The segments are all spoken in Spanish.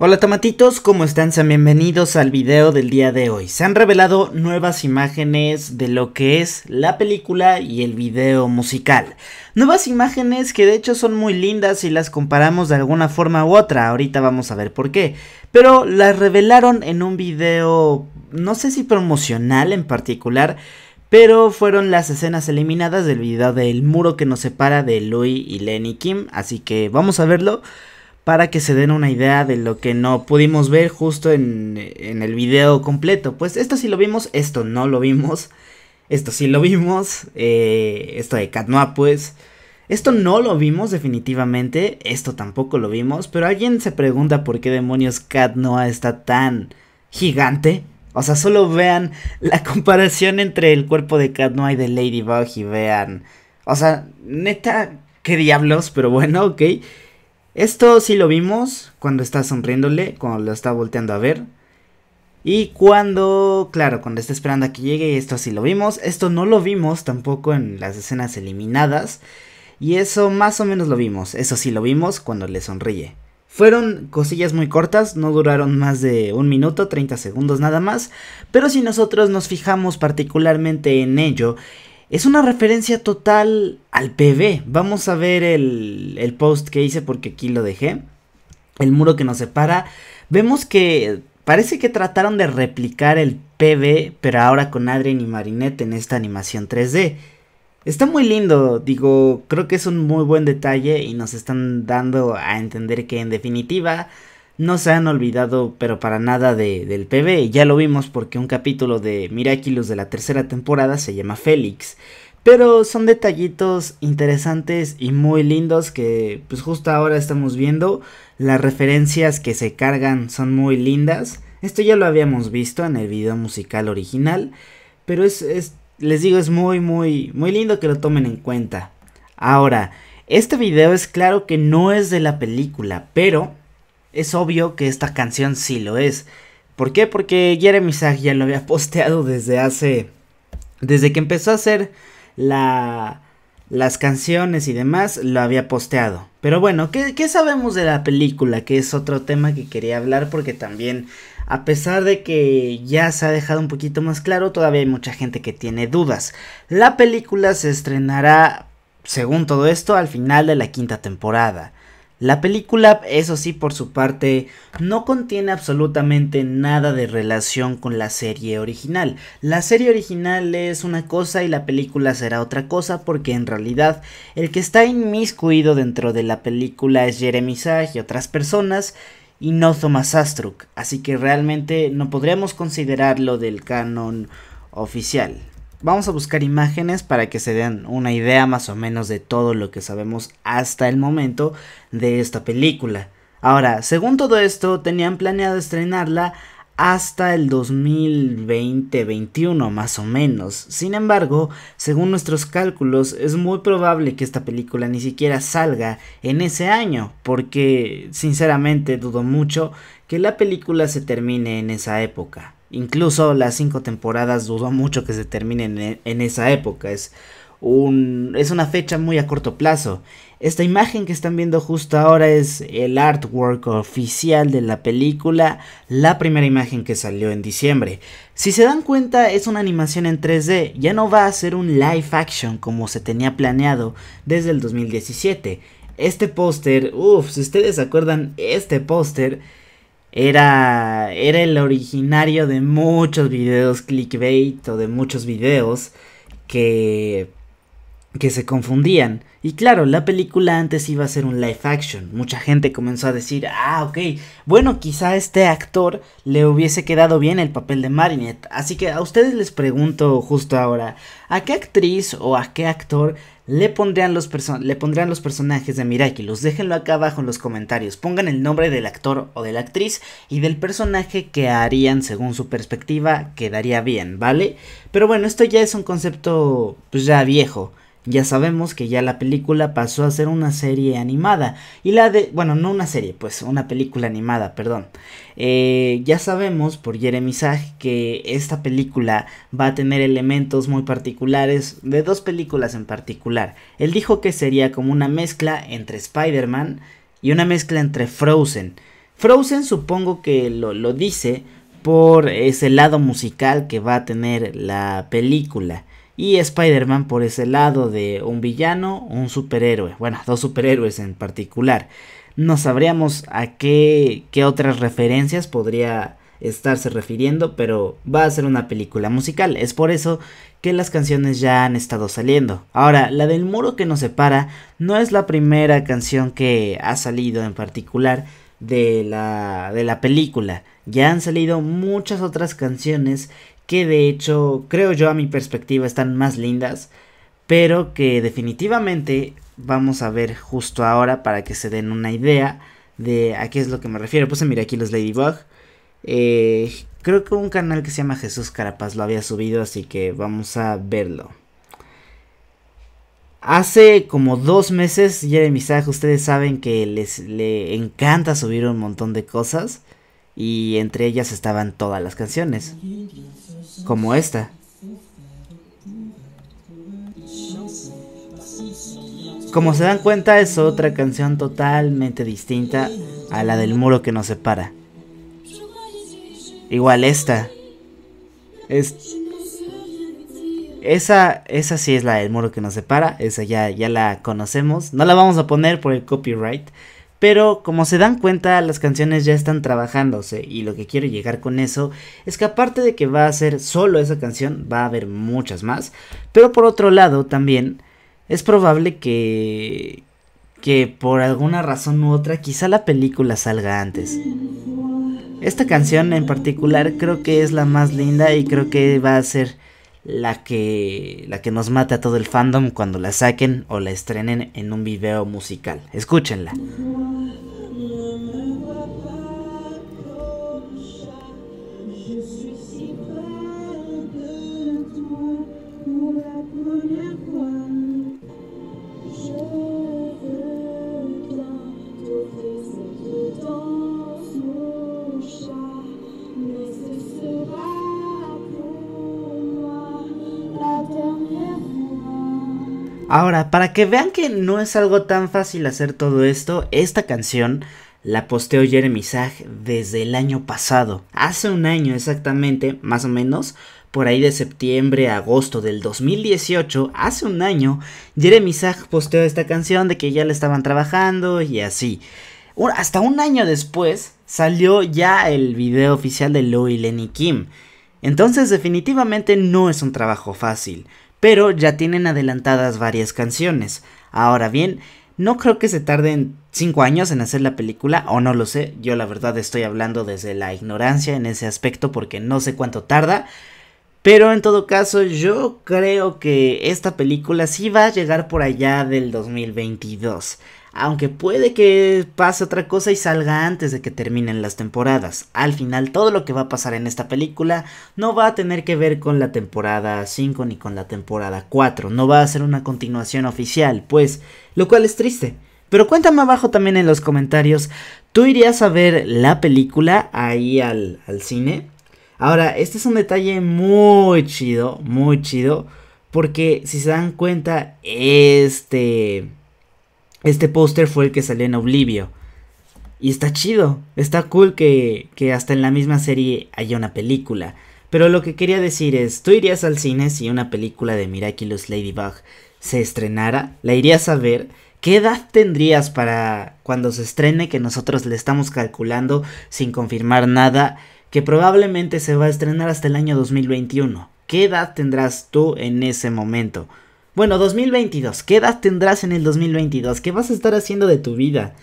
Hola tomatitos, ¿cómo están? Sean bienvenidos al video del día de hoy. Se han revelado nuevas imágenes de lo que es la película y el video musical. Nuevas imágenes que de hecho son muy lindas si las comparamos de alguna forma u otra, ahorita vamos a ver por qué. Pero las revelaron en un video, no sé si promocional en particular, pero fueron las escenas eliminadas del video del muro que nos separa de Louis y Lenny Kim, así que vamos a verlo para que se den una idea de lo que no pudimos ver justo en, el video completo. Pues esto sí lo vimos, esto no lo vimos, esto sí lo vimos, eh, esto de Cat Noir, pues. Esto no lo vimos definitivamente, esto tampoco lo vimos, pero alguien se pregunta por qué demonios Cat Noir está tan gigante. O sea, solo vean la comparación entre el cuerpo de Catnoa y de Ladybug y vean... O sea, neta, qué diablos, pero bueno, ok. Esto sí lo vimos cuando está sonriéndole, cuando lo está volteando a ver. Y cuando, claro, cuando está esperando a que llegue, esto sí lo vimos. Esto no lo vimos tampoco en las escenas eliminadas. Y eso más o menos lo vimos. Eso sí lo vimos cuando le sonríe. Fueron cosillas muy cortas, no duraron más de un minuto, 30 segundos nada más, pero si nosotros nos fijamos particularmente en ello, es una referencia total al PV, Vamos a ver el, el post que hice porque aquí lo dejé. El muro que nos separa. Vemos que Parece que trataron de replicar el PB, pero ahora con Adrien y Marinette en esta animación 3D. Está muy lindo, digo, creo que es un muy buen detalle y nos están dando a entender que en definitiva no se han olvidado, pero para nada, del PB. Ya lo vimos porque un capítulo de Miraculous de la tercera temporada se llama Félix. Pero son detallitos interesantes y muy lindos que pues justo ahora estamos viendo. Las referencias que se cargan son muy lindas. Esto ya lo habíamos visto en el video musical original. Pero es, es les digo, es muy, muy, muy lindo que lo tomen en cuenta. Ahora, este video es claro que no es de la película, pero es obvio que esta canción sí lo es. ¿Por qué? Porque Jeremy Sag ya lo había posteado desde hace. Desde que empezó a hacer las canciones y demás, lo había posteado. Pero bueno, ¿qué, sabemos de la película? Que es otro tema que quería hablar porque también, a pesar de que ya se ha dejado un poquito más claro, todavía hay mucha gente que tiene dudas. La película se estrenará, según todo esto, al final de la quinta temporada. La película, eso sí, por su parte, no contiene absolutamente nada de relación con la serie original. La serie original es una cosa y la película será otra cosa porque en realidad el que está inmiscuido dentro de la película es Jeremy Sage y otras personas y no Thomas Astruck, así que realmente no podríamos considerarlo del canon oficial. Vamos a buscar imágenes para que se den una idea más o menos de todo lo que sabemos hasta el momento de esta película. Ahora, según todo esto, tenían planeado estrenarla hasta el 2020-21 más o menos. Sin embargo, según nuestros cálculos, es muy probable que esta película ni siquiera salga en ese año, porque sinceramente dudo mucho que la película se termine en esa época. Incluso las cinco temporadas dudó mucho que se terminen en, esa época. Es, un, es una fecha muy a corto plazo. Esta imagen que están viendo justo ahora es el artwork oficial de la película, la primera imagen que salió en diciembre. Si se dan cuenta es una animación en 3D, ya no va a ser un live action como se tenía planeado desde el 2017. Este póster, uff, si ustedes acuerdan, este póster era, era el originario de muchos videos clickbait o de muchos videos que que se confundían. Y claro, la película antes iba a ser un live action. Mucha gente comenzó a decir, ah, ok, bueno, quizá a este actor le hubiese quedado bien el papel de Marinette. Así que a ustedes les pregunto justo ahora, ¿a qué actriz o a qué actor le pondrían los, le pondrían los personajes de Miraculous? Déjenlo acá abajo en los comentarios. Pongan el nombre del actor o de la actriz y del personaje que harían según su perspectiva quedaría bien, ¿vale? Pero bueno, esto ya es un concepto pues ya viejo. Ya sabemos que ya la película pasó a ser una serie animada. Y la de... Bueno, no una serie, pues una película animada, perdón. Eh, ya sabemos por Jeremy Sage que esta película va a tener elementos muy particulares de dos películas en particular. Él dijo que sería como una mezcla entre Spider-Man y una mezcla entre Frozen. Frozen supongo que lo, lo dice por ese lado musical que va a tener la película y Spider-Man por ese lado de un villano, un superhéroe, bueno, dos superhéroes en particular. No sabríamos a qué, qué otras referencias podría estarse refiriendo, pero va a ser una película musical. Es por eso que las canciones ya han estado saliendo. Ahora, la del muro que nos separa no es la primera canción que ha salido en particular de la, de la película. Ya han salido muchas otras canciones que de hecho creo yo a mi perspectiva están más lindas, pero que definitivamente vamos a ver justo ahora para que se den una idea de a qué es lo que me refiero. Puse, mira aquí los Ladybug. Eh, creo que un canal que se llama Jesús Carapaz lo había subido, así que vamos a verlo. Hace como dos meses, Jeremy Saj, ustedes saben que les le encanta subir un montón de cosas. Y entre ellas estaban todas las canciones como esta. Como se dan cuenta es otra canción totalmente distinta a la del muro que nos separa. Igual esta. Es... Esa, esa sí es la del muro que nos separa, esa ya, ya la conocemos. No la vamos a poner por el copyright, pero como se dan cuenta, las canciones ya están trabajándose y lo que quiero llegar con eso es que aparte de que va a ser solo esa canción, va a haber muchas más. Pero por otro lado también es probable que que por alguna razón u otra quizá la película salga antes. Esta canción en particular creo que es la más linda y creo que va a ser la que, la que nos mata a todo el fandom cuando la saquen o la estrenen en un video musical. Escúchenla. Ahora, para que vean que no es algo tan fácil hacer todo esto, esta canción la posteó Jeremy Sag desde el año pasado. Hace un año exactamente, más o menos, por ahí de septiembre a agosto del 2018, hace un año, Jeremy Sag posteó esta canción de que ya la estaban trabajando y así. Hasta un año después salió ya el video oficial de Lou y Lenny Kim. Entonces definitivamente no es un trabajo fácil pero ya tienen adelantadas varias canciones. Ahora bien, no creo que se tarden 5 años en hacer la película, o no lo sé, yo la verdad estoy hablando desde la ignorancia en ese aspecto porque no sé cuánto tarda, pero en todo caso, yo creo que esta película sí va a llegar por allá del 2022. Aunque puede que pase otra cosa y salga antes de que terminen las temporadas. Al final todo lo que va a pasar en esta película no va a tener que ver con la temporada 5 ni con la temporada 4. No va a ser una continuación oficial, pues, lo cual es triste. Pero cuéntame abajo también en los comentarios, ¿tú irías a ver la película ahí al, al cine? Ahora, este es un detalle muy chido, muy chido, porque si se dan cuenta, este... Este póster fue el que salió en Oblivio. Y está chido, está cool que, que hasta en la misma serie haya una película. Pero lo que quería decir es, ¿tú irías al cine si una película de Miraculous Ladybug se estrenara? ¿La irías a ver? ¿Qué edad tendrías para cuando se estrene que nosotros le estamos calculando sin confirmar nada? que probablemente se va a estrenar hasta el año 2021. ¿Qué edad tendrás tú en ese momento? Bueno, 2022. ¿Qué edad tendrás en el 2022? ¿Qué vas a estar haciendo de tu vida?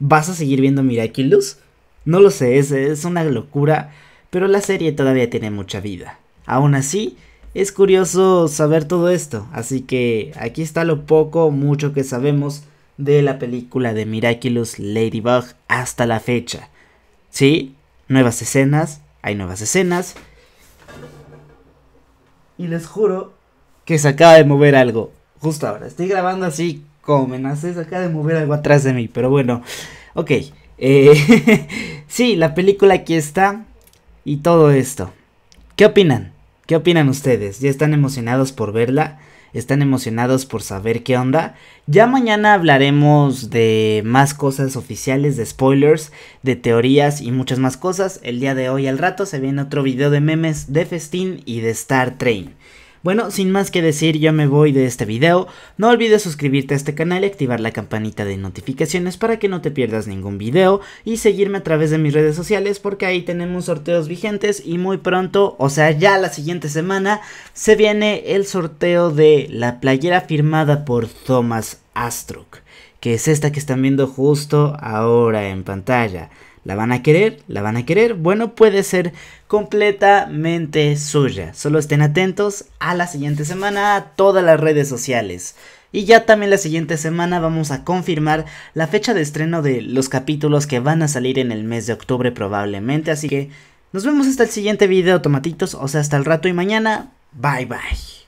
¿Vas a seguir viendo Miraculous? No lo sé, es, una locura, pero la serie todavía tiene mucha vida. Aún así, es curioso saber todo esto, así que aquí está lo poco, mucho que sabemos de la película de Miraculous Ladybug hasta la fecha. Sí, nuevas escenas, hay nuevas escenas. Y les juro que se acaba de mover algo. Justo ahora, estoy grabando así como me nace, se acaba de mover algo atrás de mí, pero bueno, ok. Eh, sí, la película aquí está y todo esto. ¿Qué opinan? ¿Qué opinan ustedes? ¿Ya están emocionados por verla? están emocionados por saber qué onda. Ya mañana hablaremos de más cosas oficiales, de spoilers, de teorías y muchas más cosas. El día de hoy al rato se viene otro video de memes de Festín y de Star Train. Bueno, sin más que decir, yo me voy de este video. No olvides suscribirte a este canal y activar la campanita de notificaciones para que no te pierdas ningún video y seguirme a través de mis redes sociales porque ahí tenemos sorteos vigentes y muy pronto, o sea, ya la siguiente semana se viene el sorteo de la playera firmada por Thomas Astruc, que es esta que están viendo justo ahora en pantalla. ¿La van a querer? ¿La van a querer? Bueno, puede ser completamente suya. Solo estén atentos a la siguiente semana a todas las redes sociales. Y ya también la siguiente semana vamos a confirmar la fecha de estreno de los capítulos que van a salir en el mes de octubre probablemente. Así que nos vemos hasta el siguiente video, tomatitos. O sea, hasta el rato y mañana. Bye bye.